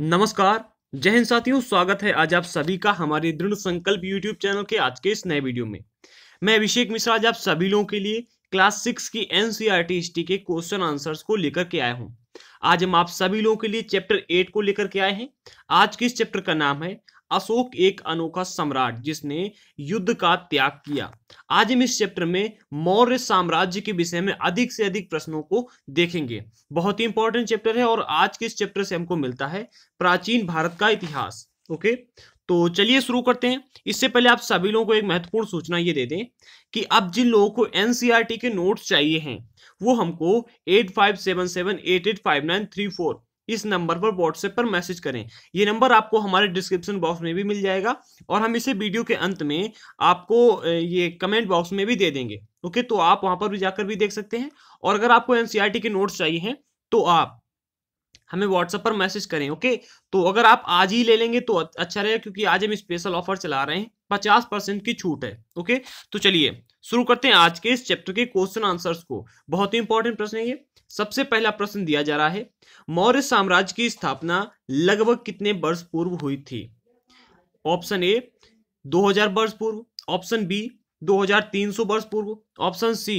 नमस्कार जय हिंद साथियों स्वागत है आज आप सभी का हमारे दृढ़ संकल्प यूट्यूब चैनल के आज के इस नए वीडियो में मैं अभिषेक मिश्रा आज आप सभी लोगों के लिए क्लास सिक्स की एनसीईआरटी e के क्वेश्चन आंसर्स को लेकर के आया हूँ आज हम आप सभी लोगों के लिए चैप्टर एट को लेकर के आए हैं आज के इस चैप्टर का नाम है अशोक एक अनोखा सम्राट जिसने युद्ध का त्याग किया आज हम इस चैप्टर में मौर्य साम्राज्य के विषय में अधिक से अधिक प्रश्नों को देखेंगे बहुत ही इंपॉर्टेंट चैप्टर है और आज के इस चैप्टर से हमको मिलता है प्राचीन भारत का इतिहास ओके तो चलिए शुरू करते हैं इससे पहले आप सभी लोगों को एक महत्वपूर्ण सूचना ये दे दें कि अब जिन लोगों को एनसीआरटी e के नोट्स चाहिए हैं वो हमको eight five seven seven eight eight five nine three four इस नंबर पर व्हाट्सएप पर मैसेज करें ये नंबर आपको हमारे डिस्क्रिप्शन बॉक्स में भी मिल जाएगा और हम इसे वीडियो के अंत में आपको ये कमेंट बॉक्स में भी दे देंगे ओके तो आप वहां पर भी जाकर भी देख सकते हैं और अगर आपको एनसीईआरटी e के नोट्स चाहिए हैं तो आप हमें व्हाट्सएप पर मैसेज करें ओके तो अगर आप आज ही ले लेंगे तो अच्छा रहेगा क्योंकि आज हम स्पेशल ऑफर चला रहे हैं पचास परसेंट की छूट है ओके तो चलिए शुरू करते हैं आज के इस चैप्टर के क्वेश्चन आंसर्स को बहुत ही इंपॉर्टेंट प्रश्न है ये सबसे पहला प्रश्न दिया जा रहा है मौर्य साम्राज्य की स्थापना लगभग कितने वर्ष पूर्व हुई थी ऑप्शन ए 2000 वर्ष पूर्व ऑप्शन बी 2300 वर्ष पूर्व ऑप्शन सी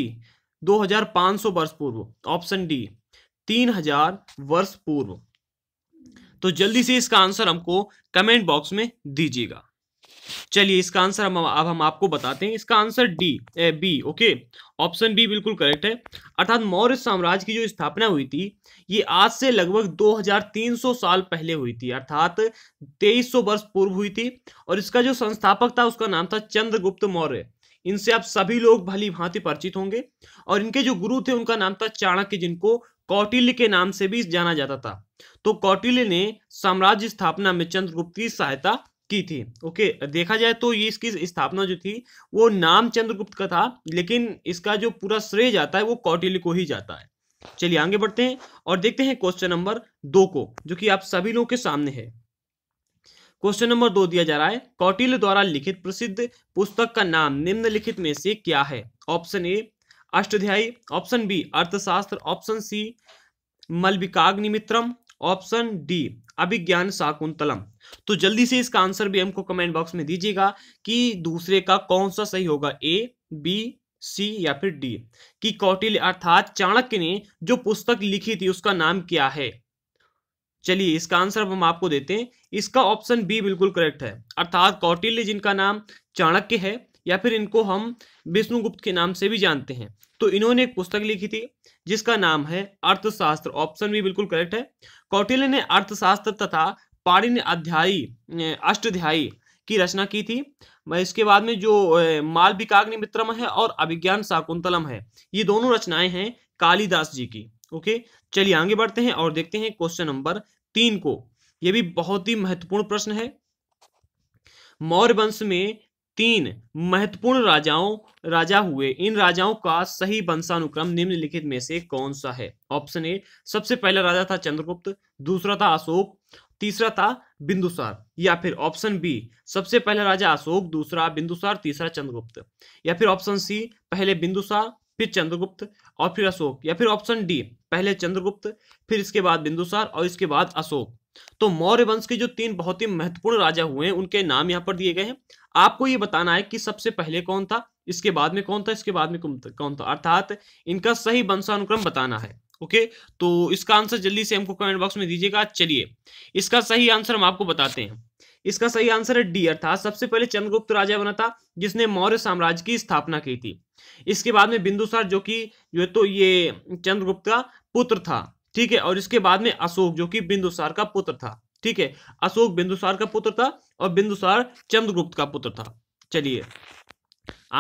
2500 वर्ष पूर्व ऑप्शन डी तीन हजार वर्ष पूर्व तो जल्दी से इसका आंसर हमको कमेंट बॉक्स में दीजिएगा चलिए इसका आंसर हम अब हम आपको बताते हैं इसका answer D A, B okay option B बिल्कुल करेक्ट है अर्थात मौर्य साम्राज्य की जो स्थापना हुई थी ये आज से लगभग 2300 साल पहले हुई थी अर्थात 2300 वर्ष पूर्व हुई थी और इसका जो संस्थापक था उसका नाम था चंद्रगुप्त मौर्य इनसे आप सभी लोग भली भांति परिचित होंगे और इनके जो गुरु थे उनका नाम था चाणक्य जिनको कौटिल्य के नाम से भी जाना जाता था तो कौटिल्य ने साम्राज्य स्थापना में चंद्रगुप्त की सहायता की थी ओके देखा जाए तो ये इसकी स्थापना जो थी वो नाम चंद्रगुप्त का था लेकिन इसका जो पूरा श्रेय जाता है वो कौटिल्य को ही जाता है चलिए आगे बढ़ते हैं और देखते हैं क्वेश्चन नंबर दो को जो कि आप सभी लोगों के सामने है क्वेश्चन नंबर दो दिया जा रहा है कौटिल्य द्वारा लिखित प्रसिद्ध पुस्तक का नाम निम्नलिखित में से क्या है option A Ashtadhyayi option B Arthashastra option C Malavikagnimitram option D Abhijnana Shakuntalam तो जल्दी से इसका आंसर भी हमको कमेंट बॉक्स में दीजिएगा कि दूसरे का कौन सा सही होगा ए बी सी या फिर डी कि कौटिल्य अर्थात चाणक्य ने जो पुस्तक लिखी थी उसका नाम क्या है चलिए इसका आंसर अब हम आपको देते हैं इसका ऑप्शन बी बिल्कुल करेक्ट है अर्थात कौटिल्य जिनका नाम चाणक्य है या फिर इनको हम विष्णुगुप्त के नाम से भी जानते हैं तो इन्होंने एक पुस्तक लिखी थी जिसका नाम है अर्थशास्त्र ऑप्शन भी बिल्कुल करेक्ट है कौटिल्य ने अर्थशास्त्र तथा पाड़ी अध्यायी अष्टाध्यायी की रचना की थी इसके बाद में जो विकाग्नि मित्रम है और अभिज्ञान शाकुंतलम है ये दोनों रचनाएं हैं कालिदास जी की ओके चलिए आगे बढ़ते हैं और देखते हैं क्वेश्चन नंबर तीन को यह भी बहुत ही महत्वपूर्ण प्रश्न है मौर्य वंश में तीन महत्वपूर्ण राजाओं राजा हुए इन राजाओं का सही वंशानुक्रम निम्नलिखित में से कौन सा है ऑप्शन ए सबसे पहला राजा था चंद्रगुप्त दूसरा था अशोक तीसरा था बिंदुसार या फिर ऑप्शन बी सबसे पहला राजा अशोक दूसरा बिंदुसार तीसरा चंद्रगुप्त या फिर ऑप्शन सी पहले बिंदुसार फिर चंद्रगुप्त और फिर अशोक या फिर ऑप्शन डी पहले चंद्रगुप्त फिर इसके बाद बिंदुसार और इसके बाद अशोक तो मौर्य वंश के जो तीन बहुत ही महत्वपूर्ण राजा हुए हैं उनके नाम यहाँ पर दिए गए हैं आपको ये बताना है कि सबसे पहले कौन था इसके बाद में कौन था इसके बाद में कौन था अर्थात इनका सही वंशानुक्रम बताना है ओके तो इसका आंसर जल्दी से हमको कमेंट बॉक्स में दीजिएगा चलिए इसका सही आंसर हम आपको बताते हैं इसका सही आंसर है डी अर्थात सबसे पहले चंद्रगुप्त राजा बना था जिसने मौर्य साम्राज्य की स्थापना की थी इसके बाद में बिंदुसार जो कि जो तो ये चंद्रगुप्त का पुत्र था ठीक है और इसके बाद में अशोक जो कि बिंदुसार का पुत्र था ठीक है अशोक बिंदुसार का पुत्र था और बिंदुसार चंद्रगुप्त का पुत्र था चलिए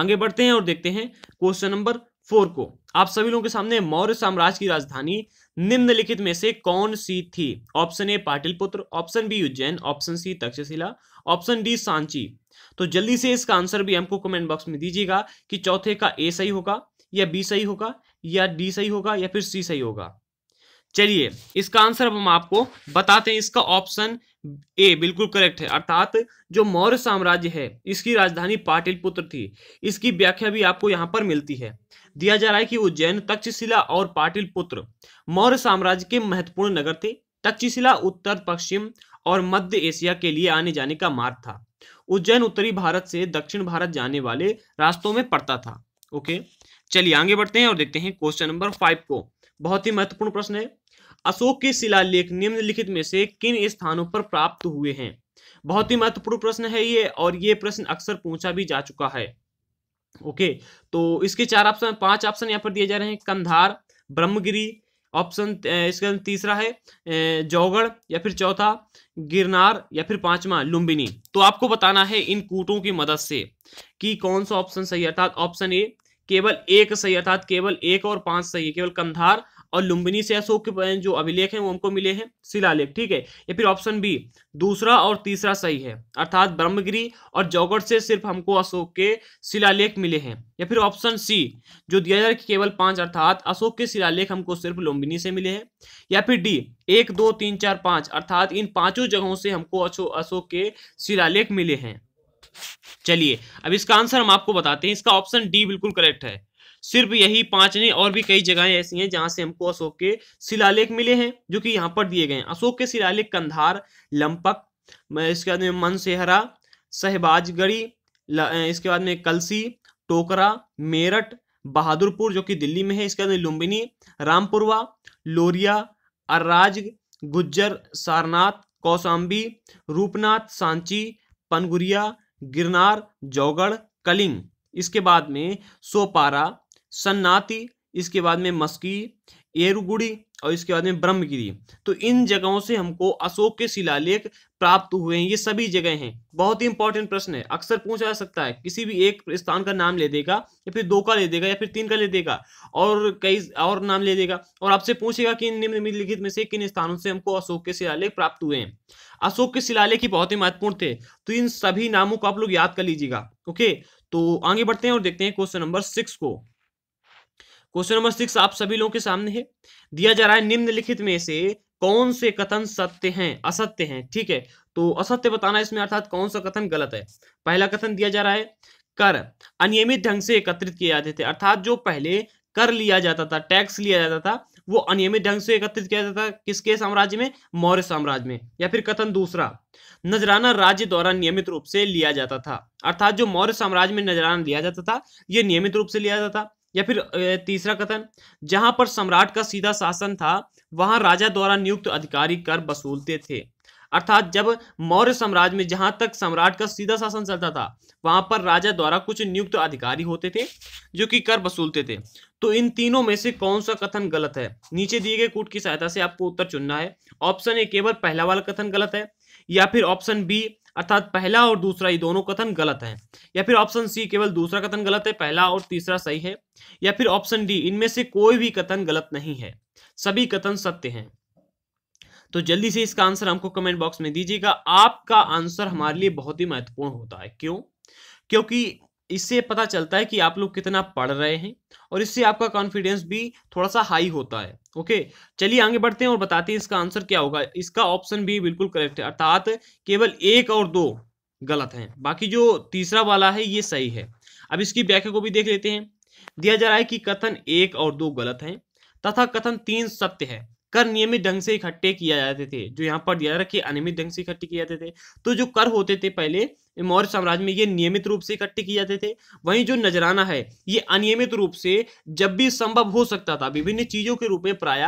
आगे बढ़ते हैं और देखते हैं क्वेश्चन नंबर फोर को आप सभी लोगों के सामने मौर्य साम्राज्य की राजधानी निम्नलिखित में से कौन सी थी option A Pataliputra option B Ujjain option C Taxila option D Sanchi तो जल्दी से इसका आंसर भी हमको कमेंट बॉक्स में दीजिएगा कि चौथे का ए सही होगा या बी सही होगा या डी सही होगा या फिर सी सही होगा चलिए इसका आंसर अब हम आपको बताते हैं इसका ऑप्शन ए बिल्कुल करेक्ट है अर्थात जो मौर्य साम्राज्य है इसकी राजधानी पाटिलपुत्र थी इसकी व्याख्या भी आपको यहाँ पर मिलती है दिया जा रहा है कि उज्जैन तक्षशिला और पाटिलपुत्र मौर्य साम्राज्य के महत्वपूर्ण नगर थे तक्षशिला उत्तर पश्चिम और मध्य एशिया के लिए आने जाने का मार्ग था उज्जैन उत्तरी भारत से दक्षिण भारत जाने वाले रास्तों में पड़ता था ओके चलिए आगे बढ़ते हैं और देखते हैं क्वेश्चन नंबर फाइव को बहुत ही महत्वपूर्ण प्रश्न है अशोक के शिलालेख निम्नलिखित में से किन स्थानों पर प्राप्त हुए हैं बहुत ही महत्वपूर्ण प्रश्न है ये और ये प्रश्न अक्सर पूछा भी जा चुका है ओके तो इसके चार ऑप्शन पांच ऑप्शन यहाँ पर दिए जा रहे हैं कंधार ब्रह्मगिरी ऑप्शन इसका तीसरा है जौगढ़ या फिर चौथा गिरनार या फिर पांचवा लुम्बिनी तो आपको बताना है इन कूटों की मदद से कि कौन सा ऑप्शन सही अर्थात ऑप्शन ए केवल एक सही अर्थात केवल एक और पांच सही केवल कंधार और लुम्बिनी से अशोक के जो अभिलेख हैं वो हमको मिले हैं शिलालेख ठीक है या फिर ऑप्शन बी दूसरा और तीसरा सही है अर्थात ब्रह्मगिरी और जौगढ़ से सिर्फ हमको अशोक के शिलालेख मिले हैं या फिर ऑप्शन सी जो दिया जा रहा है केवल पांच अर्थात अशोक के शिलालेख हमको सिर्फ लुम्बिनी से मिले हैं या फिर डी एक दो तीन चार पाँच अर्थात इन पाँचों जगहों से हमको अशोक के शिलालेख मिले हैं चलिए अब इसका आंसर हम आपको बताते हैं इसका ऑप्शन डी बिल्कुल करेक्ट है सिर्फ यही पांच नहीं और भी कई जगहें ऐसी हैं जहां से हमको अशोक के शिलालेख मिले हैं जो कि यहाँ पर दिए गए हैं अशोक के शिलालेख कंधार लंपक इसके बाद में मनसेहरा सहबाजगढ़ी इसके बाद में कलसी टोकरा मेरठ बहादुरपुर जो कि दिल्ली में है इसके बाद में लुम्बिनी रामपुरवा लोरिया अर्राज गुज्जर सारनाथ कौसाम्बी रूपनाथ सांची पनगुरिया गिरनार जौगढ़ कलिंग इसके बाद में सोपारा सन्नाती इसके बाद में मस्की एरुगुड़ी और इसके बाद में ब्रह्मगिरी तो इन जगहों से हमको अशोक के शिलालेख प्राप्त हुए हैं ये सभी जगह हैं बहुत ही इंपॉर्टेंट प्रश्न है अक्सर पूछा जा सकता है किसी भी एक स्थान का नाम ले देगा या फिर दो का ले देगा या फिर तीन का ले देगा और कई और नाम ले देगा और आपसे पूछेगा कि निम्नलिखित में से किन स्थानों से हमको अशोक के शिलालेख प्राप्त हुए हैं अशोक के शिलालेख ही बहुत ही महत्वपूर्ण थे तो इन सभी नामों को आप लोग याद कर लीजिएगा ओके तो आगे बढ़ते हैं और देखते हैं क्वेश्चन नंबर सिक्स को क्वेश्चन नंबर सिक्स आप सभी लोगों के सामने है दिया जा रहा है निम्नलिखित में से कौन से कथन सत्य हैं असत्य हैं ठीक है तो असत्य बताना इसमें अर्थात कौन सा कथन गलत है पहला कथन दिया जा रहा है कर अनियमित ढंग से एकत्रित किए जाते थे अर्थात जो पहले कर लिया जाता था टैक्स लिया जाता था वो अनियमित ढंग से एकत्रित किया जाता था किसके साम्राज्य में मौर्य साम्राज्य में या फिर कथन दूसरा नजराना राज्य द्वारा नियमित रूप से लिया जाता था अर्थात जो मौर्य साम्राज्य में नजराना लिया जाता था ये नियमित रूप से लिया जाता था या फिर तीसरा कथन जहां पर सम्राट का सीधा शासन था वहां राजा द्वारा नियुक्त अधिकारी कर वसूलते थे अर्थात जब मौर्य साम्राज्य में जहां तक सम्राट का सीधा शासन चलता था वहां पर राजा द्वारा कुछ नियुक्त अधिकारी होते थे जो कि कर वसूलते थे तो इन तीनों में से कौन सा कथन गलत है नीचे दिए गए कूट की सहायता से आपको उत्तर चुनना है ऑप्शन ए केवल पहला वाला कथन गलत है या फिर ऑप्शन बी अर्थात पहला और दूसरा ये दोनों कथन गलत हैं या फिर ऑप्शन सी केवल दूसरा कथन गलत है पहला और तीसरा सही है या फिर ऑप्शन डी इनमें से कोई भी कथन गलत नहीं है सभी कथन सत्य हैं तो जल्दी से इसका आंसर हमको कमेंट बॉक्स में दीजिएगा आपका आंसर हमारे लिए बहुत ही महत्वपूर्ण होता है क्यों क्योंकि इससे पता चलता है कि आप लोग कितना पढ़ रहे हैं और इससे आपका कॉन्फिडेंस भी थोड़ा सा हाई होता है ओके चलिए आगे बढ़ते हैं और बताते हैं इसका आंसर क्या होगा इसका ऑप्शन भी बिल्कुल करेक्ट है अर्थात केवल एक और दो गलत हैं बाकी जो तीसरा वाला है ये सही है अब इसकी व्याख्या को भी देख लेते हैं दिया जा रहा है कि कथन एक और दो गलत हैं तथा कथन तीन सत्य है कर नियमित ढंग से इकट्ठे किया जाते थे जो यहाँ पर दिया जा रहा है कि अनियमित ढंग से इकट्ठे किए जाते थे तो जो कर होते थे पहले मौर्य साम्राज्य में ये नियमित रूप से इकट्ठे किए जाते थे वहीं जो नजराना है ये अनियमित रूप से जब भी संभव हो सकता था विभिन्न चीजों के रूप में प्राय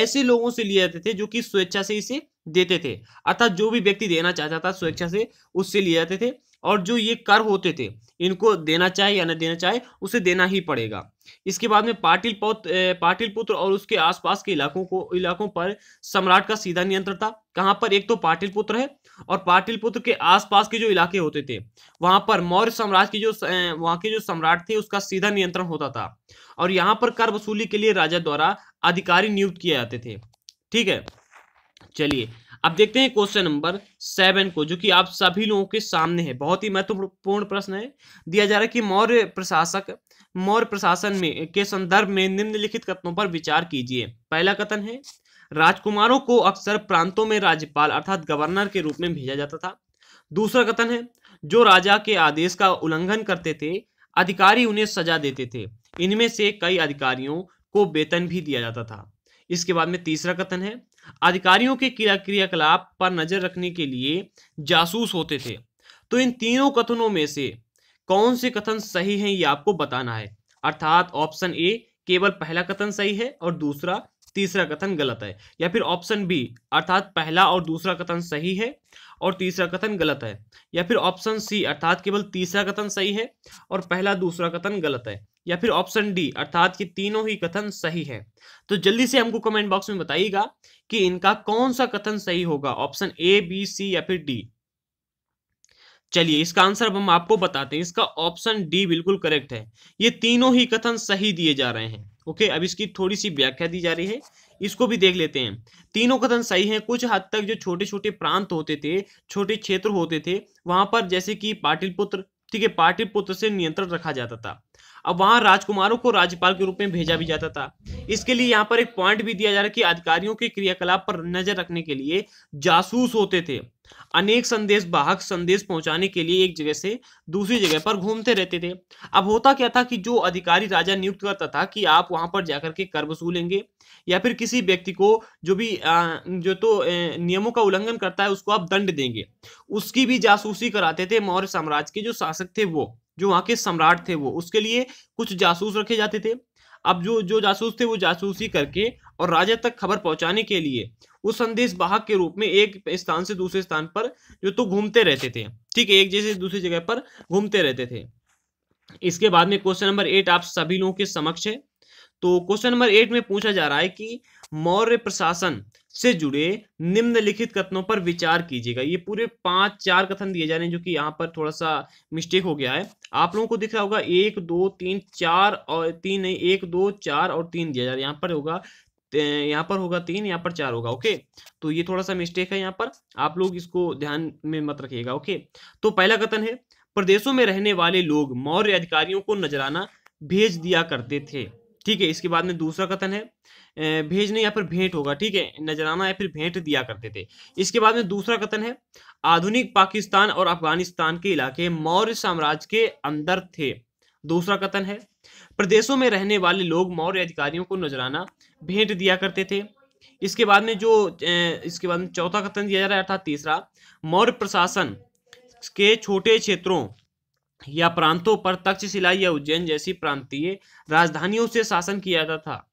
ऐसे लोगों से लिए जाते थे जो कि स्वेच्छा से इसे देते थे अर्थात जो भी व्यक्ति देना चाहता था स्वेच्छा से उससे लिए जाते थे और जो ये कर होते थे इनको देना चाहे या न देना चाहे उसे देना ही पड़ेगा इसके बाद में पाटिल पौत पाटिल पुत्र और उसके आसपास के इलाकों को इलाकों पर सम्राट का सीधा नियंत्रण था कहाँ पर एक तो पाटिल पुत्र है और पाटिल पुत्र के आसपास के जो इलाके होते थे वहां पर मौर्य साम्राज्य के जो वहां के जो सम्राट थे उसका सीधा नियंत्रण होता था और यहाँ पर कर वसूली के लिए राजा द्वारा अधिकारी नियुक्त किए जाते थे ठीक है चलिए अब देखते हैं क्वेश्चन नंबर सेवन को जो कि आप सभी लोगों के सामने है बहुत ही महत्वपूर्ण प्रश्न है दिया जा रहा है कि मौर्य प्रशासक मौर्य प्रशासन में के संदर्भ में निम्नलिखित कथनों पर विचार कीजिए पहला कथन है राजकुमारों को अक्सर प्रांतों में राज्यपाल अर्थात गवर्नर के रूप में भेजा जाता था दूसरा कथन है जो राजा के आदेश का उल्लंघन करते थे अधिकारी उन्हें सजा देते थे इनमें से कई अधिकारियों को वेतन भी दिया जाता था इसके बाद में तीसरा कथन है अधिकारियों के क्रियाकलाप पर नजर रखने के लिए जासूस होते थे तो इन तीनों कथनों में से कौन से कथन सही है ये आपको बताना है अर्थात ऑप्शन ए केवल पहला कथन सही है और दूसरा तीसरा कथन गलत है या फिर ऑप्शन बी अर्थात पहला और दूसरा कथन सही है और तीसरा कथन गलत है या फिर ऑप्शन सी अर्थात केवल तीसरा कथन सही है और पहला दूसरा कथन गलत है या फिर ऑप्शन डी अर्थात कि तीनों ही कथन सही है तो जल्दी से हमको कमेंट बॉक्स में बताइएगा कि इनका कौन सा कथन सही होगा ऑप्शन ए बी सी या फिर डी चलिए इसका आंसर अब हम आपको बताते हैं इसका ऑप्शन डी बिल्कुल करेक्ट है ये तीनों ही कथन सही दिए जा रहे हैं ओके अब इसकी थोड़ी सी व्याख्या दी जा रही है इसको भी देख लेते हैं तीनों कथन सही हैं कुछ हद तक जो छोटे छोटे प्रांत होते थे छोटे क्षेत्र होते थे वहां पर जैसे कि पाटिलपुत्र ठीक है पाटिल पुत्र से नियंत्रण रखा जाता था अब वहां राजकुमारों को राज्यपाल के रूप में भेजा भी जाता था इसके लिए यहाँ पर एक पॉइंट भी दिया जा रहा है कि अधिकारियों के क्रियाकलाप पर नजर रखने के लिए जासूस होते थे अनेक संदेश बाहक संदेश पहुंचाने के लिए एक जगह से दूसरी जगह पर घूमते रहते थे अब होता क्या था कि जो अधिकारी राजा नियुक्त करता था कि आप वहां पर जाकर के कर वसूलेंगे या फिर किसी व्यक्ति को जो भी जो तो नियमों का उल्लंघन करता है उसको आप दंड देंगे उसकी भी जासूसी कराते थे मौर्य साम्राज्य के जो शासक थे वो जो वहाँ के सम्राट थे वो उसके लिए कुछ जासूस रखे जाते थे अब जो जो जासूस थे वो जासूसी करके और राजा तक खबर पहुंचाने के लिए उस संदेश बाहक के रूप में एक स्थान से दूसरे स्थान पर जो तो घूमते रहते थे ठीक है एक जैसे दूसरी जगह पर घूमते रहते थे इसके बाद में क्वेश्चन नंबर एट आप सभी लोगों के समक्ष है तो क्वेश्चन नंबर एट में पूछा जा रहा है कि मौर्य प्रशासन से जुड़े निम्नलिखित कथनों पर विचार कीजिएगा ये पूरे पांच चार कथन दिए जा रहे हैं जो कि यहाँ पर थोड़ा सा मिस्टेक हो गया है आप लोगों को दिख रहा होगा एक दो तीन चार और तीन नहीं एक दो चार और तीन दिया जा रहा है यहाँ पर होगा यहाँ पर होगा तीन यहाँ पर चार होगा ओके तो ये थोड़ा सा मिस्टेक है यहाँ पर आप लोग इसको ध्यान में मत रखिएगा ओके तो पहला कथन है प्रदेशों में रहने वाले लोग मौर्य अधिकारियों को नजराना भेज दिया करते थे ठीक है इसके बाद में दूसरा कथन है भेजने या फिर भेंट होगा ठीक है नजराना या फिर भेंट दिया करते थे इसके बाद में दूसरा कथन है आधुनिक पाकिस्तान और अफगानिस्तान के इलाके मौर्य साम्राज्य के अंदर थे दूसरा कथन है प्रदेशों में रहने वाले लोग मौर्य अधिकारियों को नजराना भेंट दिया करते थे इसके बाद में जो इसके बाद में चौथा कथन दिया जा रहा था तीसरा मौर्य प्रशासन के छोटे क्षेत्रों या प्रांतों पर तक्षशिला या उज्जैन जैसी प्रांतीय राजधानियों से शासन किया जाता था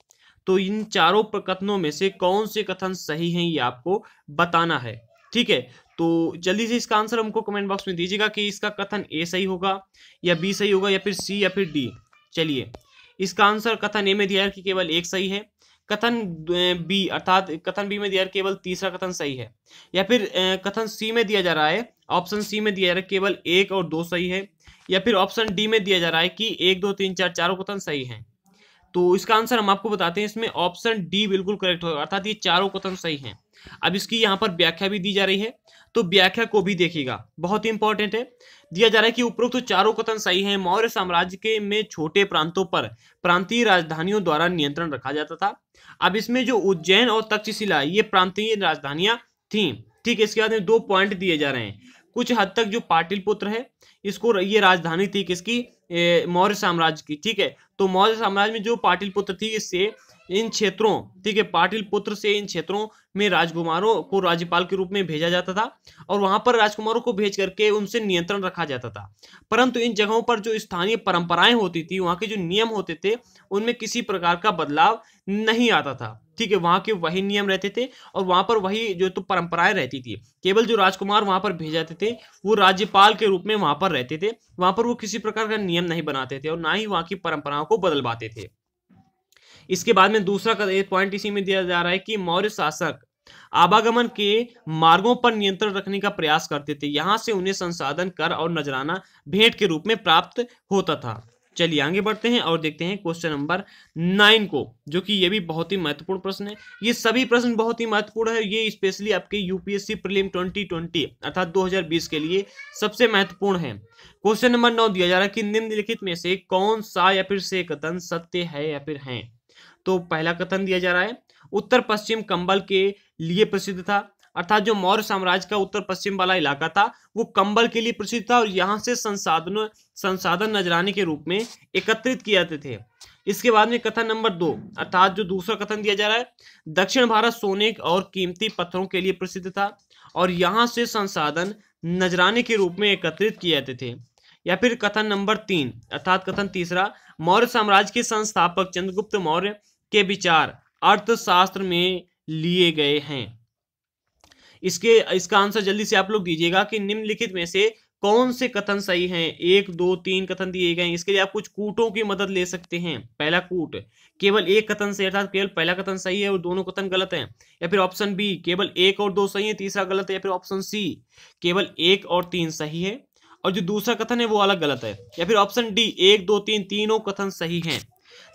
तो इन चारों प्रकथनों में से कौन से कथन सही हैं ये आपको बताना है ठीक है तो जल्दी से इसका आंसर हमको कमेंट बॉक्स में दीजिएगा कि इसका कथन ए सही होगा या बी सही होगा या फिर सी या फिर डी चलिए इसका आंसर कथन ए में दिया है कि केवल एक सही है कथन बी अर्थात कथन बी में दिया केवल तीसरा कथन सही है या फिर कथन सी में दिया जा रहा है ऑप्शन सी में दिया जा रहा है केवल एक और दो सही है या फिर ऑप्शन डी में दिया जा रहा है कि एक दो तीन चार चारों कथन सही हैं तो इसका आंसर हम आपको बताते हैं इसमें ऑप्शन डी बिल्कुल करेक्ट होगा अर्थात ये चारों कथन सही हैं अब इसकी यहाँ पर व्याख्या भी दी जा रही है तो व्याख्या को भी देखिएगा बहुत ही इंपॉर्टेंट है दिया जा रहा है कि उपरोक्त तो चारों कथन सही हैं मौर्य साम्राज्य के में छोटे प्रांतों पर प्रांतीय राजधानियों द्वारा नियंत्रण रखा जाता था अब इसमें जो उज्जैन और तक्षशिला ये प्रांतीय राजधानियां थी ठीक है इसके बाद में दो पॉइंट दिए जा रहे हैं कुछ हद तक जो पाटिल पुत्र है इसको ये राजधानी थी किसकी मौर्य साम्राज्य की ठीक है तो मौर्य साम्राज्य में जो पाटिल पुत्र थी इससे इन क्षेत्रों ठीक है पाटिल पुत्र से इन क्षेत्रों में राजकुमारों को राज्यपाल के रूप में भेजा जाता था और वहां पर राजकुमारों को भेज करके उनसे नियंत्रण रखा जाता था परंतु इन जगहों पर जो स्थानीय परंपराएं होती थी वहां के जो नियम होते थे उनमें किसी प्रकार का बदलाव नहीं आता था ठीक है वहाँ के वही नियम रहते थे और वहाँ पर वही जो तो परंपराएं रहती थी केवल जो राजकुमार वहाँ पर भेजे जाते थे वो राज्यपाल के रूप में वहाँ पर रहते थे वहाँ पर वो किसी प्रकार का नियम नहीं बनाते थे और ना ही वहाँ की परंपराओं को बदल पाते थे इसके बाद में दूसरा पॉइंट इसी में दिया जा रहा है कि मौर्य शासक आवागमन के मार्गों पर नियंत्रण रखने का प्रयास करते थे यहां से उन्हें संसाधन कर और नजराना भेंट के रूप में प्राप्त होता था चलिए आगे बढ़ते हैं और देखते हैं क्वेश्चन नंबर नाइन को जो कि ये भी बहुत ही महत्वपूर्ण प्रश्न है ये सभी प्रश्न बहुत ही महत्वपूर्ण है ये स्पेशली आपके यूपीएससी प्रीलिम 2020 अर्थात 2020 के लिए सबसे महत्वपूर्ण है क्वेश्चन नंबर नौ दिया जा रहा है कि निम्नलिखित में से कौन सा या फिर से कथन सत्य है या फिर है तो पहला कथन दिया जा रहा है उत्तर पश्चिम कंबल के लिए प्रसिद्ध था अर्थात जो मौर्य साम्राज्य का उत्तर पश्चिम वाला इलाका था वो कंबल के लिए प्रसिद्ध था और यहाँ से संसाधनों संसाधन नजराने के रूप में एकत्रित किए जाते थे इसके बाद में कथन नंबर दो अर्थात जो दूसरा कथन दिया जा रहा है दक्षिण भारत सोने और कीमती पत्थरों के लिए प्रसिद्ध था और यहाँ से संसाधन नजराने के रूप में एकत्रित किए जाते थे या फिर कथन नंबर तीन अर्थात कथन तीसरा मौर्य साम्राज्य के संस्थापक चंद्रगुप्त मौर्य के विचार अर्थशास्त्र में लिए गए हैं इसके इसका आंसर जल्दी से आप लोग दीजिएगा कि निम्नलिखित में से कौन से कथन सही हैं एक दो तीन कथन दिए गए हैं इसके लिए आप कुछ कूटों की मदद ले सकते हैं पहला कूट केवल एक कथन सही अर्थात केवल पहला कथन सही है और दोनों कथन गलत हैं या फिर ऑप्शन बी केवल एक और दो सही है तीसरा गलत है या फिर ऑप्शन सी केवल एक और तीन सही है और जो दूसरा कथन है वो अलग गलत है या फिर ऑप्शन डी एक दो तीन तीनों कथन सही है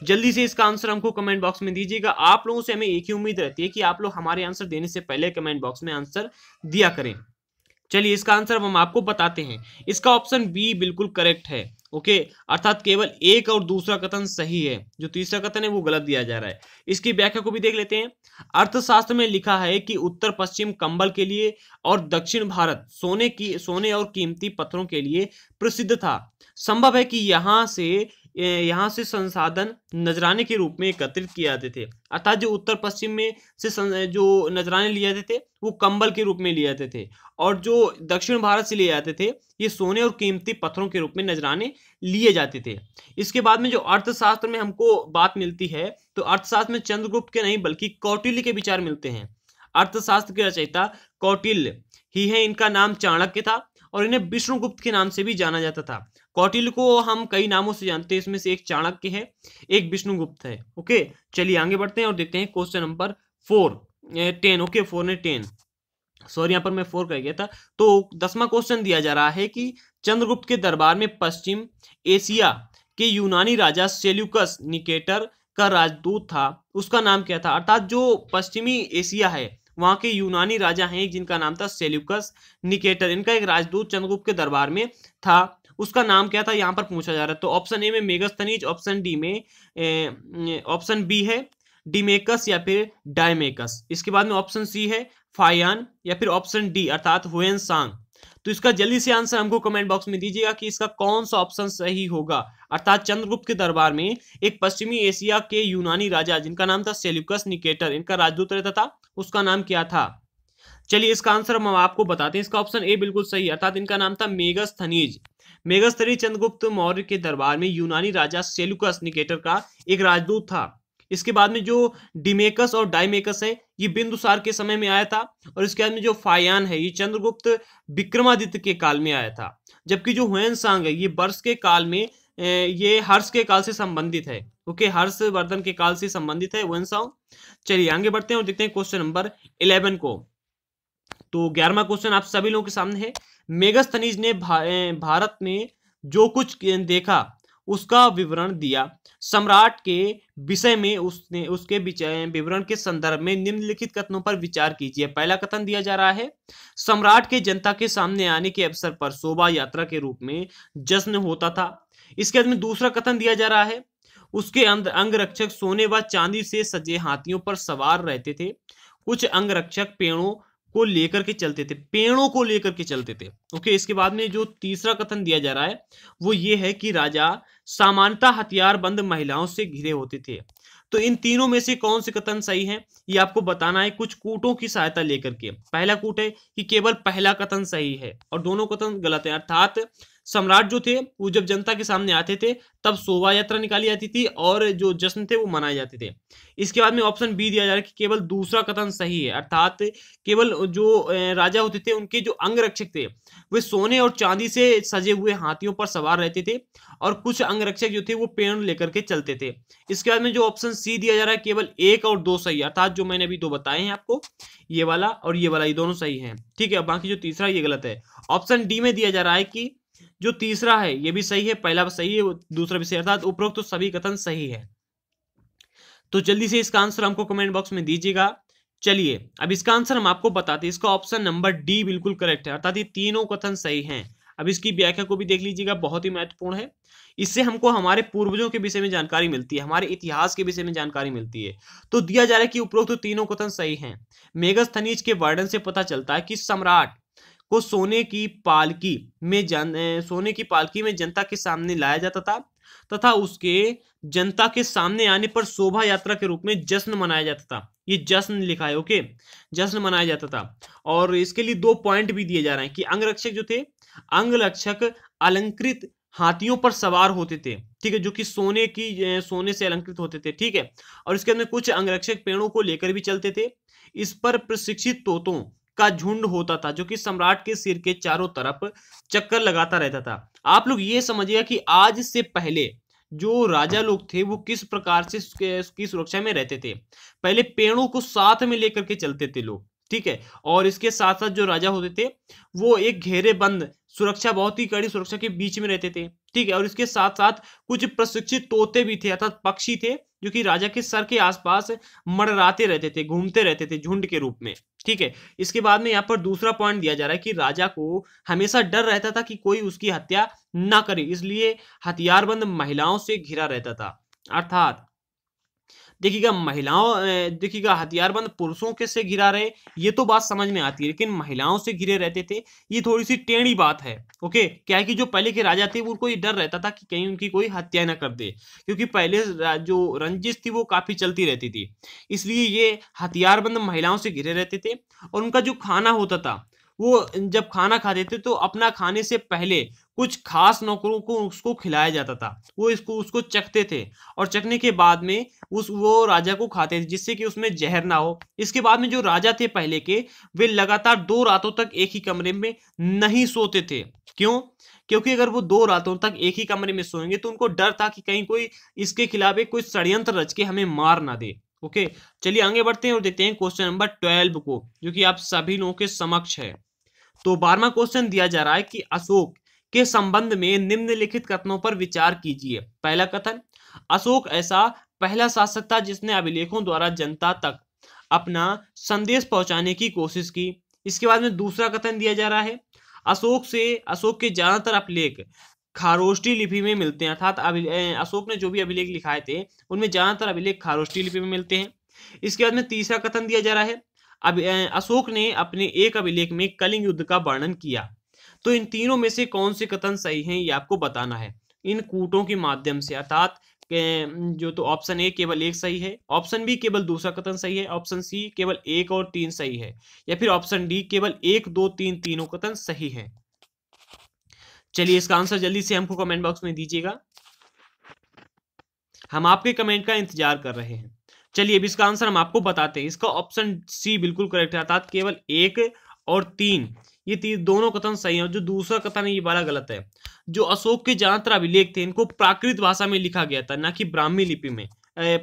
जल्दी से इसका आंसर हमको कमेंट बॉक्स में दीजिएगा आप लोगों से हमें एक ही उम्मीद रहती है कि आप लोग हमारे आंसर देने से पहले कमेंट बॉक्स में आंसर दिया करें चलिए इसका आंसर हम आपको बताते हैं इसका ऑप्शन बी बिल्कुल करेक्ट है ओके अर्थात केवल एक और दूसरा कथन सही है जो तीसरा कथन है वो गलत दिया जा रहा है इसकी व्याख्या को भी देख लेते हैं अर्थशास्त्र में लिखा है कि उत्तर पश्चिम कंबल के लिए और दक्षिण भारत सोने की सोने और कीमती पत्थरों के लिए प्रसिद्ध था संभव है कि यहां से यहाँ से संसाधन नजराने के रूप में एकत्रित किए जाते थे अर्थात जो उत्तर पश्चिम में से जो नजराने लिए जाते थे वो कंबल के रूप में लिए जाते थे और जो दक्षिण भारत से लिए जाते थे ये सोने और कीमती पत्थरों के रूप में नजराने लिए जाते थे इसके बाद में जो अर्थशास्त्र में हमको बात मिलती है तो अर्थशास्त्र में चंद्रगुप्त के नहीं बल्कि कौटिल्य के विचार मिलते हैं अर्थशास्त्र के रचयिता कौटिल्य ही है इनका नाम चाणक्य था और इन्हें विष्णुगुप्त के नाम से भी जाना जाता था कौटिल को हम कई नामों से जानते हैं इसमें से एक चाणक्य है एक विष्णुगुप्त है ओके चलिए आगे बढ़ते हैं और देखते हैं question number four ten okay four ने टेन सॉरी यहाँ पर मैं फोर कर गया था तो दसवा क्वेश्चन दिया जा रहा है कि चंद्रगुप्त के दरबार में पश्चिम एशिया के यूनानी राजा सेल्यूकस निकेटर का राजदूत था उसका नाम क्या था अर्थात जो पश्चिमी एशिया है वहां के यूनानी राजा हैं जिनका नाम था सेल्यूकस निकेटर इनका एक राजदूत चंद्रगुप्त के दरबार में था उसका नाम क्या था यहाँ पर पूछा जा रहा है तो ऑप्शन ए में मेगस्थनीज ऑप्शन डी में ऑप्शन बी है डीमेकस या फिर डायमेकस इसके बाद में ऑप्शन सी है फायन या फिर ऑप्शन डी अर्थात हुएन सांग तो इसका जल्दी से आंसर हमको कमेंट बॉक्स में दीजिएगा कि इसका कौन सा ऑप्शन सही होगा अर्थात चंद्रगुप्त के दरबार में एक पश्चिमी एशिया के यूनानी राजा जिनका नाम था सेल्युकस निकेटर इनका राजदूत रहता था उसका नाम क्या था चलिए इसका आंसर हम आपको बताते हैं इसका ऑप्शन ए बिल्कुल सही अर्थात इनका नाम था मेगस थनीज मेगास्तरी चंद्रगुप्त मौर्य के दरबार में यूनानी राजा सेलुकस निकेटर का एक राजदूत था इसके बाद में जो डिमेकस और डायमेकस है ये बिंदुसार के समय में आया था और इसके बाद में जो फायान है ये चंद्रगुप्त विक्रमादित्य के काल में आया था जबकि जो हुएन सांग है ये वर्ष के काल में ये हर्ष के काल से संबंधित है ओके हर्षवर्धन के काल से संबंधित है चलिए आगे बढ़ते हैं और देखते हैं क्वेश्चन नंबर इलेवन को तो ग्यारहवा क्वेश्चन आप सभी लोगों के सामने है मेगस्थनीज ने भा, भारत में जो कुछ देखा उसका विवरण दिया सम्राट के विषय में उसने उसके विवरण के संदर्भ में निम्नलिखित कथनों पर विचार कीजिए पहला कथन दिया जा रहा है सम्राट के जनता के सामने आने के अवसर पर शोभा यात्रा के रूप में जश्न होता था इसके बाद में दूसरा कथन दिया जा रहा है उसके अंदर अंगरक्षक सोने व चांदी से सजे हाथियों पर सवार रहते थे कुछ अंगरक्षक पेड़ों को लेकर के चलते थे पेड़ों को लेकर के चलते थे ओके इसके बाद में जो तीसरा कथन दिया जा रहा है वो ये है कि राजा हथियार हथियारबंद महिलाओं से घिरे होते थे तो इन तीनों में से कौन से कथन सही है ये आपको बताना है कुछ कूटों की सहायता लेकर के पहला कूट है कि केवल पहला कथन सही है और दोनों कथन गलत है अर्थात सम्राट जो थे वो जब जनता के सामने आते थे तब शोभा यात्रा निकाली जाती थी और जो जश्न थे वो मनाए जाते थे इसके बाद में ऑप्शन बी दिया जा रहा है कि केवल दूसरा कथन सही है अर्थात केवल जो राजा होते थे उनके जो अंगरक्षक थे वे सोने और चांदी से सजे हुए हाथियों पर सवार रहते थे और कुछ अंगरक्षक जो थे वो पेड़ लेकर के चलते थे इसके बाद में जो ऑप्शन सी दिया जा रहा है केवल एक और दो सही अर्थात जो मैंने अभी दो बताए हैं आपको ये वाला और ये वाला ये दोनों सही है ठीक है बाकी जो तीसरा ये गलत है ऑप्शन डी में दिया जा रहा है कि जो तीसरा है ये भी सही है पहला सही है दूसरा भी सही अर्थात उपरोक्त तो सभी कथन सही है तो जल्दी से इसका आंसर हमको कमेंट बॉक्स में दीजिएगा चलिए अब इसका आंसर हम आपको बताते हैं इसका ऑप्शन नंबर डी बिल्कुल करेक्ट है अर्थात ये तीनों कथन सही हैं अब इसकी व्याख्या को भी देख लीजिएगा बहुत ही महत्वपूर्ण है इससे हमको हमारे पूर्वजों के विषय में जानकारी मिलती है हमारे इतिहास के विषय में जानकारी मिलती है तो दिया जा रहा है कि उपरोक्त तो तीनों कथन सही हैं मेघस्थनीज के वर्णन से पता चलता है कि सम्राट को सोने की पालकी में जन सोने की पालकी में जनता के सामने लाया जाता था तथा उसके जनता के सामने आने पर शोभा यात्रा के रूप में जश्न मनाया जाता था ये जश्न लिखा है ओके जश्न मनाया जाता था और इसके लिए दो पॉइंट भी दिए जा रहे हैं कि अंगरक्षक जो थे अंगरक्षक अलंकृत हाथियों पर सवार होते थे ठीक है जो कि सोने की सोने से अलंकृत होते थे ठीक है और इसके अंदर कुछ अंगरक्षक पेड़ों को लेकर भी चलते थे इस पर प्रशिक्षित तोतों का झुंड होता था जो कि सम्राट के सिर के चारों तरफ चक्कर लगाता रहता था आप लोग ये समझिएगा कि आज से पहले जो राजा लोग थे वो किस प्रकार से उसकी सुरक्षा में रहते थे पहले पेड़ों को साथ में लेकर के चलते थे लोग ठीक है और इसके साथ साथ जो राजा होते थे वो एक घेरे बंद सुरक्षा बहुत ही कड़ी सुरक्षा के बीच में रहते थे ठीक है और इसके साथ साथ कुछ प्रशिक्षित तोते भी थे अर्थात पक्षी थे जो कि राजा के सर के आसपास मड़राते रहते थे घूमते रहते थे झुंड के रूप में ठीक है इसके बाद में यहाँ पर दूसरा पॉइंट दिया जा रहा है कि राजा को हमेशा डर रहता था कि कोई उसकी हत्या ना करे इसलिए हथियारबंद महिलाओं से घिरा रहता था अर्थात देखिएगा महिलाओं देखिएगा हथियारबंद पुरुषों के से घिरा रहे ये तो बात समझ में आती है लेकिन महिलाओं से घिरे रहते थे ये थोड़ी सी टेढ़ी बात है ओके क्या है कि जो पहले के राजा थे उनको ये डर रहता था कि कहीं उनकी कोई हत्या ना कर दे क्योंकि पहले जो रंजिश थी वो काफी चलती रहती थी इसलिए ये हथियारबंद महिलाओं से घिरे रहते थे और उनका जो खाना होता था वो जब खाना खाते थे तो अपना खाने से पहले कुछ खास नौकरों को उसको खिलाया जाता था वो इसको उसको चखते थे और चखने के बाद में उस वो राजा को खाते थे जिससे कि उसमें जहर ना हो इसके बाद में जो राजा थे पहले के वे लगातार दो रातों तक एक ही कमरे में नहीं सोते थे क्यों क्योंकि अगर वो दो रातों तक एक ही कमरे में सोएंगे तो उनको डर था कि कहीं कोई इसके खिलाफ एक कोई षड्यंत्र रच के हमें मार ना दे ओके चलिए आगे बढ़ते हैं और देखते हैं क्वेश्चन नंबर ट्वेल्व को जो कि आप सभी लोगों के समक्ष है तो बारहवा क्वेश्चन दिया जा रहा है कि अशोक के संबंध में निम्नलिखित कथनों पर विचार कीजिए पहला कथन अशोक ऐसा पहला शासक था जिसने अभिलेखों द्वारा जनता तक अपना संदेश पहुंचाने की कोशिश की इसके बाद में दूसरा कथन दिया जा रहा है अशोक से अशोक के ज्यादातर अभिलेख खारोष्टी लिपि में मिलते हैं अर्थात अशोक ने जो भी अभिलेख लिखाए थे उनमें ज्यादातर अभिलेख खारोष्टी लिपि में मिलते हैं इसके बाद में तीसरा कथन दिया जा रहा है अशोक ने अपने एक अभिलेख में कलिंग युद्ध का वर्णन किया तो इन तीनों में से कौन से कथन सही हैं ये आपको बताना है इन कूटों के माध्यम से अर्थात जो तो ऑप्शन ए केवल एक सही है ऑप्शन बी केवल दूसरा कथन सही है ऑप्शन सी केवल एक और तीन सही है या फिर ऑप्शन डी केवल एक दो तीन तीनों कथन सही है चलिए इसका आंसर जल्दी से हमको कमेंट बॉक्स में दीजिएगा हम आपके कमेंट का इंतजार कर रहे हैं चलिए अब इसका आंसर हम आपको बताते हैं इसका ऑप्शन सी बिल्कुल करेक्ट है अर्थात केवल एक और तीन ये तीन दोनों कथन सही है जो दूसरा कथन है ये वाला गलत है जो अशोक के ज्यादातर अभिलेख थे इनको प्राकृत भाषा में लिखा गया था ना कि ब्राह्मी लिपि में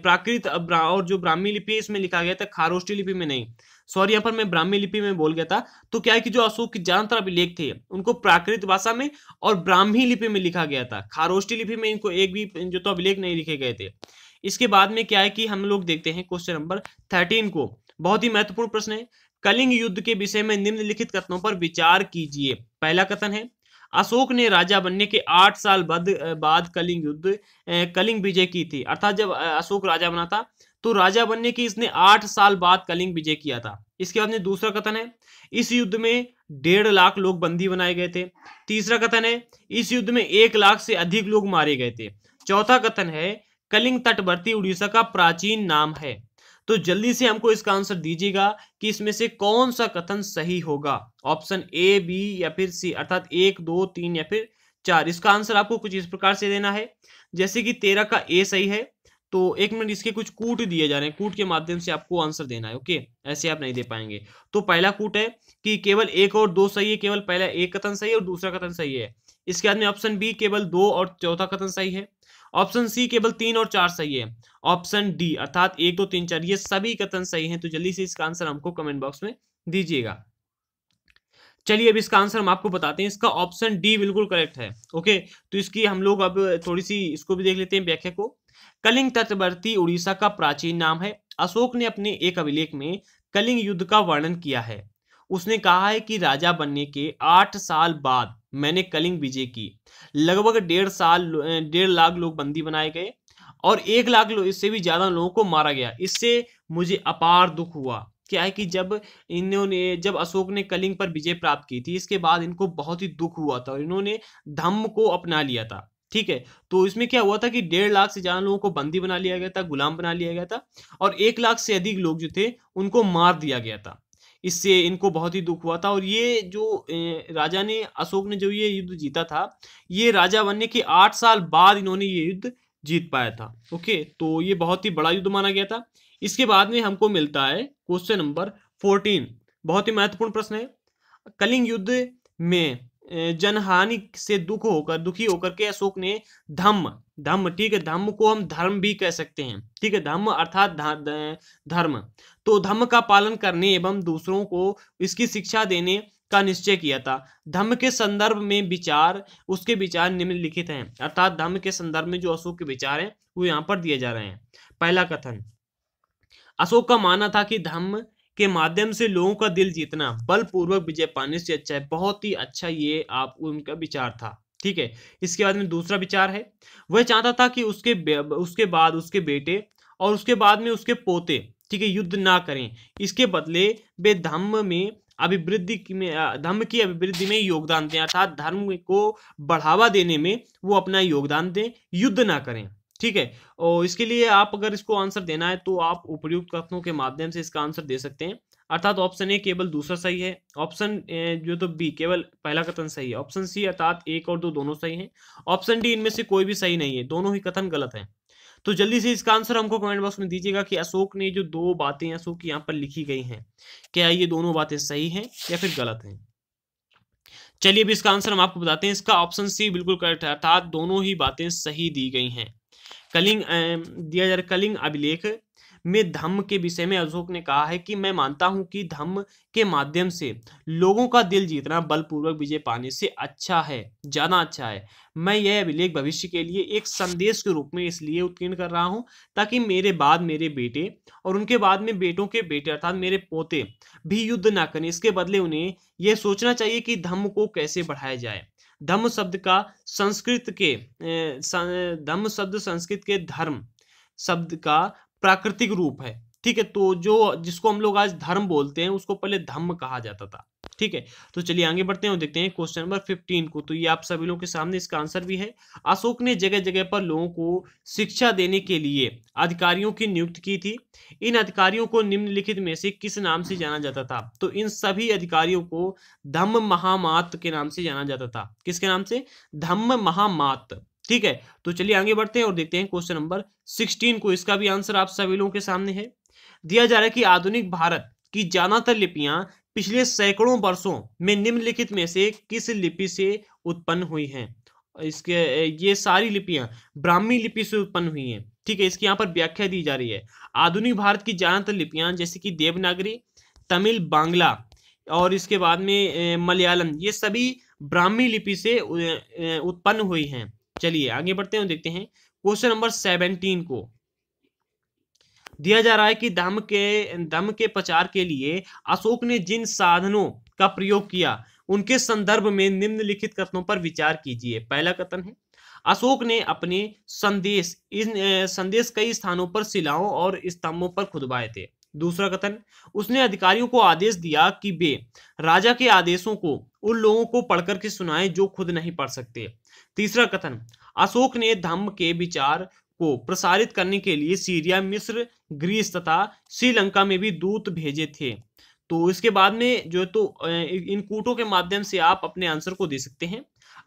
प्राकृत और जो ब्राह्मी लिपि है इसमें लिखा गया था खारोष्टी लिपि में नहीं सॉरी यहाँ पर मैं ब्राह्मी लिपि में बोल गया था तो क्या है कि जो अशोक के ज्यादातर अभिलेख थे उनको प्राकृत भाषा में और ब्राह्मी लिपि में लिखा गया था खारोष्टी लिपि में इनको एक भी जो तो अभिलेख नहीं लिखे गए थे इसके बाद में क्या है कि हम लोग देखते हैं क्वेश्चन नंबर थर्टीन को बहुत ही महत्वपूर्ण प्रश्न है कलिंग युद्ध के विषय में निम्नलिखित कथनों पर विचार कीजिए पहला कथन है अशोक ने राजा बनने के आठ साल बाद कलिंग युद्ध कलिंग विजय की थी अर्थात जब अशोक राजा बना था तो राजा बनने की इसने आठ साल बाद कलिंग विजय किया था इसके बाद में दूसरा कथन है इस युद्ध में डेढ़ लाख लोग बंदी बनाए गए थे तीसरा कथन है इस युद्ध में एक लाख से अधिक लोग मारे गए थे चौथा कथन है कलिंग तटवर्ती उड़ीसा का प्राचीन नाम है तो जल्दी से हमको इसका आंसर दीजिएगा कि इसमें से कौन सा कथन सही होगा ऑप्शन ए बी या फिर सी अर्थात एक दो तीन या फिर चार इसका आंसर आपको कुछ इस प्रकार से देना है जैसे कि तेरह का ए सही है तो एक मिनट इसके कुछ कूट दिए जा रहे हैं कूट के माध्यम से आपको आंसर देना है ओके ऐसे आप नहीं दे पाएंगे तो पहला कूट है कि केवल एक और दो सही है केवल पहला एक कथन सही है और दूसरा कथन सही है इसके बाद में ऑप्शन बी केवल दो और चौथा कथन सही है ऑप्शन सी केवल तीन और चार सही है ऑप्शन डी अर्थात एक दो तीन चार ये सभी कथन सही हैं तो जल्दी से इसका आंसर हमको कमेंट बॉक्स में दीजिएगा चलिए अब इसका आंसर हम आपको बताते हैं इसका ऑप्शन डी बिल्कुल करेक्ट है ओके तो इसकी हम लोग अब थोड़ी सी इसको भी देख लेते हैं व्याख्या को कलिंग तटवर्ती उड़ीसा का प्राचीन नाम है अशोक ने अपने एक अभिलेख में कलिंग युद्ध का वर्णन किया है उसने कहा है कि राजा बनने के आठ साल बाद मैंने कलिंग विजय की लगभग डेढ़ साल डेढ़ लाख लोग बंदी बनाए गए और एक लाख इससे भी ज़्यादा लोगों को मारा गया इससे मुझे अपार दुख हुआ क्या है कि जब इन्होंने जब अशोक ने कलिंग पर विजय प्राप्त की थी इसके बाद इनको बहुत ही दुख हुआ था और इन्होंने धम्म को अपना लिया था ठीक है तो इसमें क्या हुआ था कि डेढ़ लाख से ज़्यादा लोगों को बंदी बना लिया गया था गुलाम बना लिया गया था और एक लाख से अधिक लोग जो थे उनको मार दिया गया था इससे इनको बहुत ही दुख हुआ था और ये जो राजा ने अशोक ने जो ये युद्ध जीता था ये राजा बनने के आठ साल बाद इन्होंने ये युद्ध जीत पाया था ओके तो ये बहुत ही बड़ा युद्ध माना गया था इसके बाद में हमको मिलता है क्वेश्चन नंबर फोर्टीन बहुत ही महत्वपूर्ण प्रश्न है कलिंग युद्ध में जनहानि से दुख होकर दुखी होकर के अशोक ने धम्म धम्म ठीक है धम्म को हम धर्म भी कह सकते हैं ठीक है धम्म अर्थात धर्म तो धम्म का पालन करने एवं दूसरों को इसकी शिक्षा देने का निश्चय किया था धम्म के संदर्भ में विचार उसके विचार निम्नलिखित हैं अर्थात धम्म के संदर्भ में जो अशोक के विचार हैं वो यहाँ पर दिए जा रहे हैं पहला कथन अशोक का मानना था कि धम्म के माध्यम से लोगों का दिल जीतना बलपूर्वक विजय पाने से अच्छा है बहुत ही अच्छा ये आप उनका विचार था ठीक है इसके बाद में दूसरा विचार है वह चाहता था कि उसके उसके बाद उसके बेटे और उसके बाद में उसके पोते ठीक है युद्ध ना करें इसके बदले वे धम्म में अभिवृद्धि में धर्म की अभिवृद्धि में योगदान दें अर्थात धर्म को बढ़ावा देने में वो अपना योगदान दें युद्ध ना करें ठीक है और इसके लिए आप अगर इसको आंसर देना है तो आप उपयुक्त कथनों के माध्यम से इसका आंसर दे सकते हैं अर्थात ऑप्शन ए केवल दूसरा सही है ऑप्शन जो तो बी केवल पहला कथन सही है ऑप्शन सी अर्थात एक और दो दोनों सही हैं ऑप्शन डी इनमें से कोई भी सही नहीं है दोनों ही कथन गलत है तो जल्दी से इसका आंसर हमको कमेंट बॉक्स में दीजिएगा कि अशोक ने जो दो बातें अशोक यहाँ पर लिखी गई हैं क्या ये दोनों बातें सही हैं या फिर गलत हैं चलिए अब इसका आंसर हम आपको बताते हैं इसका ऑप्शन सी बिल्कुल करेक्ट है अर्थात दोनों ही बातें सही दी गई हैं कलिंग दिया जा रहा कलिंग अभिलेख में धम्म के विषय में अशोक ने कहा है कि मैं मानता हूं कि धम्म के माध्यम से लोगों का दिल जीतना बलपूर्वक विजय पाने से अच्छा है ज़्यादा अच्छा है मैं यह अभिलेख भविष्य के लिए एक संदेश के रूप में इसलिए उत्कीर्ण कर रहा हूं ताकि मेरे बाद मेरे बेटे और उनके बाद में बेटों के बेटे अर्थात मेरे पोते भी युद्ध ना करें इसके बदले उन्हें यह सोचना चाहिए कि धम्म को कैसे बढ़ाया जाए धम्म शब्द का संस्कृत के धम्म शब्द संस्कृत के धर्म शब्द का प्राकृतिक रूप है ठीक है तो जो जिसको हम लोग आज धर्म बोलते हैं उसको पहले धम्म कहा जाता था ठीक है तो चलिए आगे बढ़ते हैं देखते हैं क्वेश्चन नंबर फिफ्टीन को तो ये आप सभी लोगों के सामने इसका आंसर भी है अशोक ने जगह जगह पर लोगों को शिक्षा देने के लिए अधिकारियों की नियुक्त की थी इन अधिकारियों को निम्नलिखित में से किस नाम से जाना जाता था तो इन सभी अधिकारियों को धम्म महामात के नाम से जाना जाता था किसके नाम से धम्म महामात ठीक है तो चलिए आगे बढ़ते हैं और देखते हैं क्वेश्चन नंबर सिक्सटीन को इसका भी आंसर आप सभी लोगों के सामने है दिया जा रहा है कि आधुनिक भारत की ज्यादातर लिपियां पिछले सैकड़ों वर्षों में निम्नलिखित में से किस लिपि से उत्पन्न हुई हैं इसके ये सारी लिपियां ब्राह्मी लिपि से उत्पन्न हुई हैं ठीक है इसकी यहाँ पर व्याख्या दी जा रही है आधुनिक भारत की ज्यादातर लिपियां जैसे कि देवनागरी तमिल बांग्ला और इसके बाद में मलयालम ये सभी ब्राह्मी लिपि से उत्पन्न हुई हैं चलिए आगे बढ़ते हैं देखते हैं क्वेश्चन नंबर सेवनटीन को दिया जा रहा है कि दम के दम के प्रचार के लिए अशोक ने जिन साधनों का प्रयोग किया उनके संदर्भ में निम्नलिखित कथनों पर विचार कीजिए पहला कथन है अशोक ने अपने संदेश इन संदेश कई स्थानों पर शिलाओं और स्तंभों पर खुदवाए थे दूसरा कथन उसने अधिकारियों को आदेश दिया कि वे राजा के आदेशों को उन लोगों को पढ़कर के सुनाएं जो खुद नहीं पढ़ सकते तीसरा कथन अशोक ने धम्म के विचार को प्रसारित करने के लिए सीरिया मिस्र ग्रीस तथा श्रीलंका में भी दूत भेजे थे तो इसके बाद में जो है तो इन कूटों के माध्यम से आप अपने आंसर को दे सकते हैं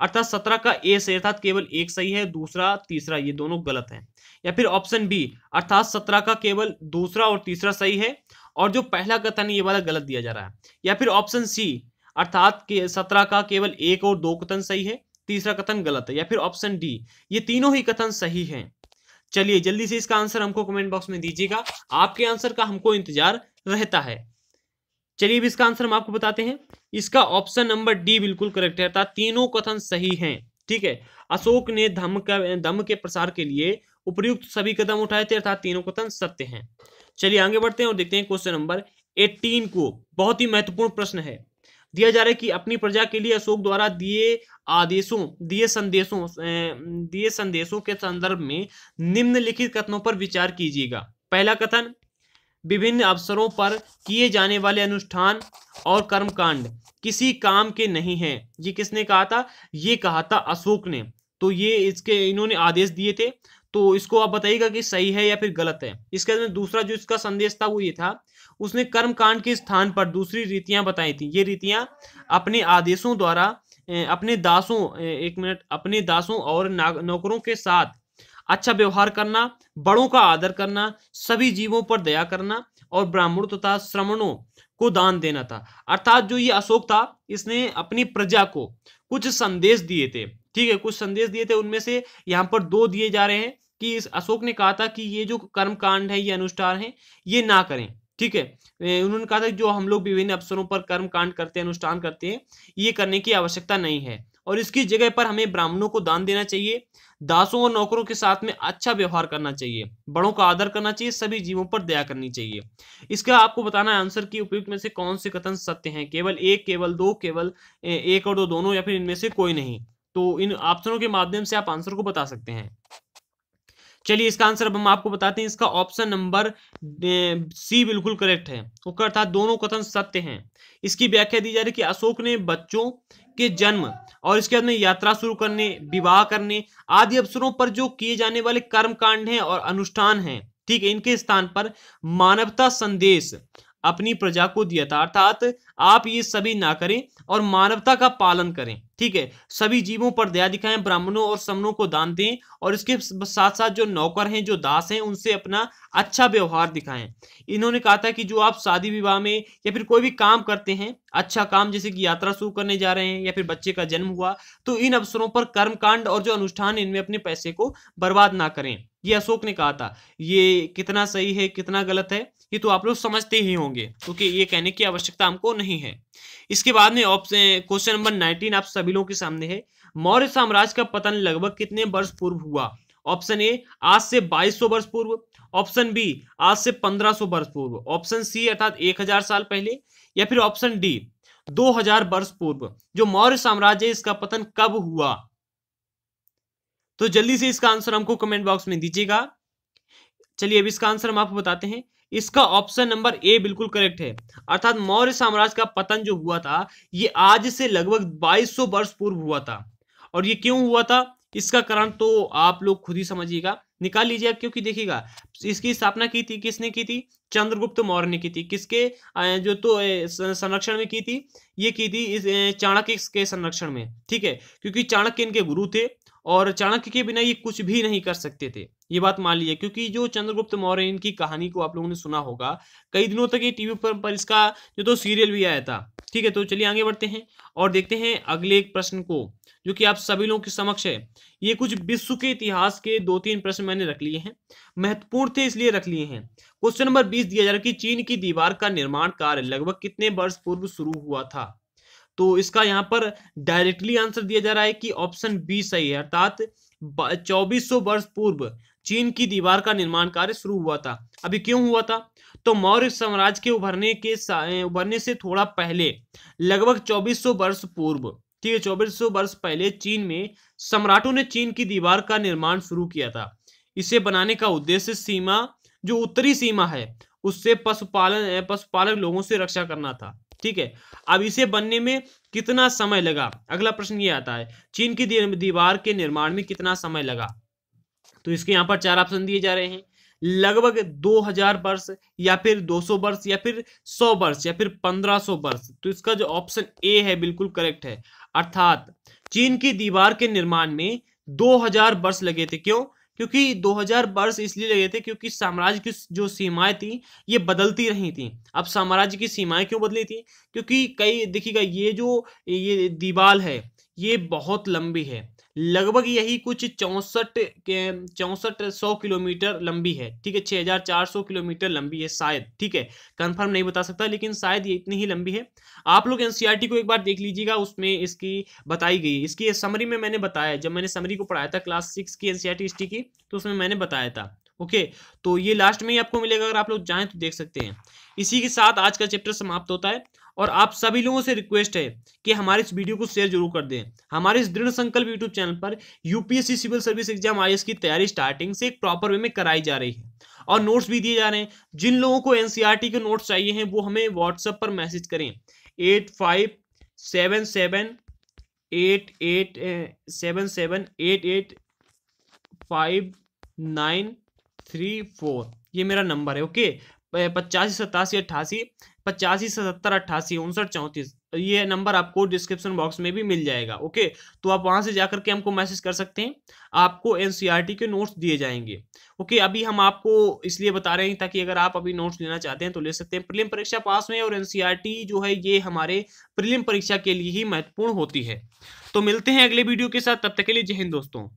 अर्थात सत्रह का ए सही अर्थात केवल एक सही है दूसरा तीसरा ये दोनों गलत है या फिर ऑप्शन बी अर्थात सत्रह का केवल दूसरा और तीसरा सही है और जो पहला कथन ये वाला गलत दिया जा रहा है या फिर ऑप्शन सी अर्थात के सत्रह का केवल एक और दो कथन सही है तीसरा कथन गलत है या फिर ऑप्शन डी ये तीनों ही कथन सही हैं चलिए जल्दी से इसका आंसर हमको कमेंट बॉक्स में दीजिएगा आपके आंसर का हमको इंतजार रहता है चलिए इसका आंसर हम आपको बताते हैं इसका ऑप्शन नंबर डी बिल्कुल करेक्ट है अर्थात तीनों कथन सही हैं ठीक है अशोक ने धम का धम के प्रसार के लिए उपयुक्त सभी कदम उठाए थे अर्थात तीनों कथन सत्य हैं चलिए आगे बढ़ते हैं और देखते हैं क्वेश्चन नंबर एटीन को बहुत ही महत्वपूर्ण प्रश्न है दिया जा रहा है कि अपनी प्रजा के लिए अशोक द्वारा दिए आदेशों दिए संदेशों दिए संदेशों के संदर्भ में निम्नलिखित कथनों पर विचार कीजिएगा पहला कथन विभिन्न अवसरों पर किए जाने वाले अनुष्ठान और कर्मकांड किसी काम के नहीं है ये किसने कहा था ये कहा था अशोक ने तो ये इसके इन्होंने आदेश दिए थे तो इसको आप बताइएगा कि सही है या फिर गलत है इसके अंदर दूसरा जो इसका संदेश था वो ये था उसने कर्म कांड के स्थान पर दूसरी रीतियां बताई थी ये रीतियां अपने आदेशों द्वारा अपने दासों एक मिनट अपने दासों और नौकरों के साथ अच्छा व्यवहार करना बड़ों का आदर करना सभी जीवों पर दया करना और ब्राह्मणों तथा श्रमणों को दान देना था अर्थात जो ये अशोक था इसने अपनी प्रजा को कुछ संदेश दिए थे ठीक है कुछ संदेश दिए थे उनमें से यहाँ पर दो दिए जा रहे हैं कि इस अशोक ने कहा था कि ये जो कर्म कांड है ये अनुष्ठान है ये ना करें ठीक है उन्होंने कहा था जो हम लोग विभिन्न अवसरों पर कर्म कांड करते हैं अनुष्ठान करते हैं ये करने की आवश्यकता नहीं है और इसकी जगह पर हमें ब्राह्मणों को दान देना चाहिए दासों और नौकरों के साथ में अच्छा व्यवहार करना चाहिए बड़ों का आदर करना चाहिए सभी जीवों पर दया करनी चाहिए इसका आपको बताना है आंसर की उपयुक्त में से कौन से कथन सत्य हैं केवल एक केवल दो केवल एक और दो दोनों या फिर इनमें से कोई नहीं तो इन ऑप्शनों के माध्यम से आप आंसर को बता सकते हैं चलिए इसका आंसर अब हम आपको बताते हैं इसका ऑप्शन नंबर सी बिल्कुल करेक्ट है ओके अर्थात दोनों कथन सत्य हैं इसकी व्याख्या दी जा रही है कि अशोक ने बच्चों के जन्म और इसके बाद में यात्रा शुरू करने विवाह करने आदि अवसरों पर जो किए जाने वाले कर्म कांड हैं और अनुष्ठान हैं ठीक है इनके स्थान पर मानवता संदेश अपनी प्रजा को दिया था अर्थात आप ये सभी ना करें और मानवता का पालन करें ठीक है सभी जीवों पर दया दिखाएं ब्राह्मणों और समनों को दान दें और इसके साथ साथ जो नौकर हैं जो दास हैं उनसे अपना अच्छा व्यवहार दिखाएं इन्होंने कहा था कि जो आप शादी विवाह में या फिर कोई भी काम करते हैं अच्छा काम जैसे कि यात्रा शुरू करने जा रहे हैं या फिर बच्चे का जन्म हुआ तो इन अवसरों पर कर्म और जो अनुष्ठान इनमें अपने पैसे को बर्बाद ना करें ये अशोक ने कहा था ये कितना सही है कितना गलत है ये तो आप लोग समझते ही होंगे क्योंकि तो ये कहने की आवश्यकता हमको नहीं है इसके बाद में ऑप्शन क्वेश्चन नंबर नाइनटीन आप सभी लोगों के सामने है मौर्य साम्राज्य का पतन लगभग कितने वर्ष पूर्व हुआ ऑप्शन ए आज से 2200 वर्ष पूर्व ऑप्शन बी आज से 1500 वर्ष पूर्व ऑप्शन सी अर्थात 1000 साल पहले या फिर ऑप्शन डी 2000 वर्ष पूर्व जो मौर्य साम्राज्य इसका पतन कब हुआ तो जल्दी से इसका आंसर हमको कमेंट बॉक्स में दीजिएगा चलिए अब इसका आंसर हम आपको बताते हैं इसका ऑप्शन नंबर ए बिल्कुल करेक्ट है अर्थात मौर्य साम्राज्य का पतन जो हुआ था ये आज से लगभग 2200 वर्ष पूर्व हुआ था और ये क्यों हुआ था इसका कारण तो आप लोग खुद ही समझिएगा निकाल आप क्योंकि देखिएगा इसकी स्थापना की थी किसने की थी चंद्रगुप्त मौर्य ने की थी किसके जो तो संरक्षण में की थी ये की थी इस चाणक्य के संरक्षण में ठीक है क्योंकि चाणक्य इनके गुरु थे और चाणक्य के बिना ये कुछ भी नहीं कर सकते थे ये बात मान लीजिए क्योंकि जो चंद्रगुप्त मौर्य इनकी कहानी को आप लोगों ने सुना होगा कई दिनों तक ये टीवी पर, पर इसका जो तो सीरियल भी आया था ठीक है तो चलिए आगे बढ़ते हैं और देखते हैं अगले एक प्रश्न को जो कि आप सभी लोगों के समक्ष है ये कुछ विश्व के इतिहास के दो तीन प्रश्न मैंने रख लिए हैं महत्वपूर्ण थे इसलिए रख लिए हैं क्वेश्चन नंबर बीस दिया जा रहा है कि चीन की दीवार का निर्माण कार्य लगभग कितने वर्ष पूर्व शुरू हुआ था तो इसका यहाँ पर डायरेक्टली आंसर दिया जा रहा है कि ऑप्शन बी सही है अर्थात चौबीस वर्ष पूर्व चीन की दीवार का निर्माण कार्य शुरू हुआ था अभी क्यों हुआ था तो मौर्य साम्राज्य के उभरने के उभरने से थोड़ा पहले लगभग 2400 वर्ष पूर्व ठीक है 2400 वर्ष पहले चीन में सम्राटों ने चीन की दीवार का निर्माण शुरू किया था इसे बनाने का उद्देश्य सीमा जो उत्तरी सीमा है उससे पशुपालन पशुपालक लोगों से रक्षा करना था ठीक है अब इसे बनने में कितना समय लगा अगला प्रश्न ये आता है चीन की दीवार के निर्माण में कितना समय लगा तो इसके यहाँ पर चार ऑप्शन दिए जा रहे हैं लगभग 2000 वर्ष या फिर 200 वर्ष या फिर 100 वर्ष या फिर 1500 वर्ष तो इसका जो ऑप्शन ए है बिल्कुल करेक्ट है अर्थात चीन की दीवार के निर्माण में 2000 वर्ष लगे थे क्यों क्योंकि 2000 वर्ष इसलिए लगे थे क्योंकि साम्राज्य की जो सीमाएं थी ये बदलती रही थी अब साम्राज्य की सीमाएं क्यों बदली थी क्योंकि कई देखिएगा ये जो ये दीवार है ये बहुत लंबी है लगभग यही कुछ चौंसठ के चौंसठ सौ किलोमीटर लंबी है ठीक है हजार चार सौ किलोमीटर लंबी है शायद ठीक है कंफर्म नहीं बता सकता लेकिन शायद ये इतनी ही लंबी है आप लोग एनसीईआरटी को एक बार देख लीजिएगा उसमें इसकी बताई गई इसकी समरी में मैंने बताया जब मैंने समरी को पढ़ाया था क्लास सिक्स की एनसीईआरटी हिस्ट्री की तो उसमें मैंने बताया था ओके तो ये लास्ट में ही आपको मिलेगा अगर आप लोग जाएं तो देख सकते हैं इसी के साथ आज का चैप्टर समाप्त होता है और आप सभी लोगों से रिक्वेस्ट है कि हमारे इस वीडियो को शेयर जरूर कर दें हमारे इस दृढ़ संकल्प यूट्यूब चैनल पर यूपीएससी सिविल सर्विस एग्जाम आई की तैयारी स्टार्टिंग से एक प्रॉपर वे में कराई जा रही है और नोट्स भी दिए जा रहे हैं जिन लोगों को एनसीईआरटी e के नोट्स चाहिए हैं वो हमें व्हाट्सएप पर मैसेज करें eight five seven seven eight eight seven seven eight eight five nine three four ये मेरा नंबर है ओके पचासी सतासी अट्ठासी पचासी सतहत्तर अट्ठासी उनसठ चौंतीस ये नंबर आपको डिस्क्रिप्शन बॉक्स में भी मिल जाएगा ओके तो आप वहां से जाकर के हमको मैसेज कर सकते हैं आपको एनसीईआरटी e के नोट्स दिए जाएंगे ओके अभी हम आपको इसलिए बता रहे हैं ताकि अगर आप अभी नोट्स लेना चाहते हैं तो ले सकते हैं प्रिलिम परीक्षा पास में और टी e जो है ये हमारे प्रीलिम परीक्षा के लिए ही महत्वपूर्ण होती है तो मिलते हैं अगले वीडियो के साथ तब तक के लिए जय हिंद दोस्तों